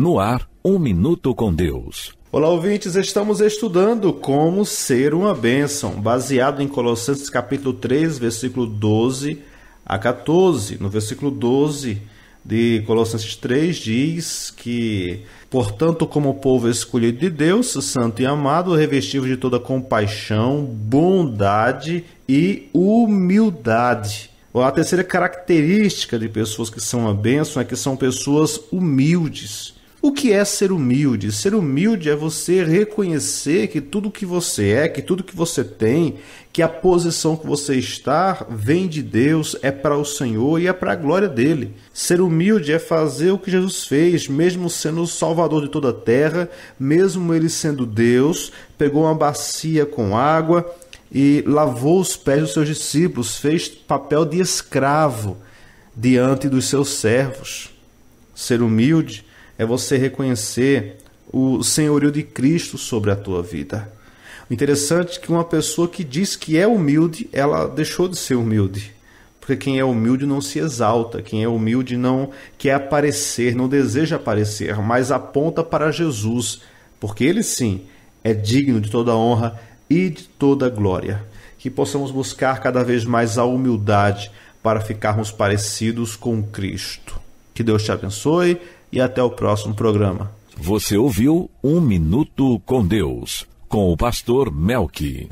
No ar, um minuto com Deus. Olá, ouvintes. Estamos estudando como ser uma bênção, baseado em Colossenses capítulo 3, versículo 12 a 14. No versículo 12 de Colossenses 3 diz que, portanto, como povo escolhido de Deus, santo e amado, revestido de toda compaixão, bondade e humildade. A terceira característica de pessoas que são uma bênção é que são pessoas humildes. O que é ser humilde? Ser humilde é você reconhecer que tudo que você é, que tudo que você tem, que a posição que você está vem de Deus, é para o Senhor e é para a glória dele. Ser humilde é fazer o que Jesus fez, mesmo sendo o Salvador de toda a terra, mesmo ele sendo Deus, pegou uma bacia com água e lavou os pés dos seus discípulos, fez papel de escravo diante dos seus servos. Ser humilde é você reconhecer o senhorio de Cristo sobre a tua vida. Interessante é que uma pessoa que diz que é humilde, ela deixou de ser humilde. Porque quem é humilde não se exalta, quem é humilde não quer aparecer, não deseja aparecer, mas aponta para Jesus, porque ele sim é digno de toda honra e de toda glória. Que possamos buscar cada vez mais a humildade para ficarmos parecidos com Cristo. Que Deus te abençoe e até o próximo programa. Você ouviu Um Minuto com Deus, com o pastor Melqui.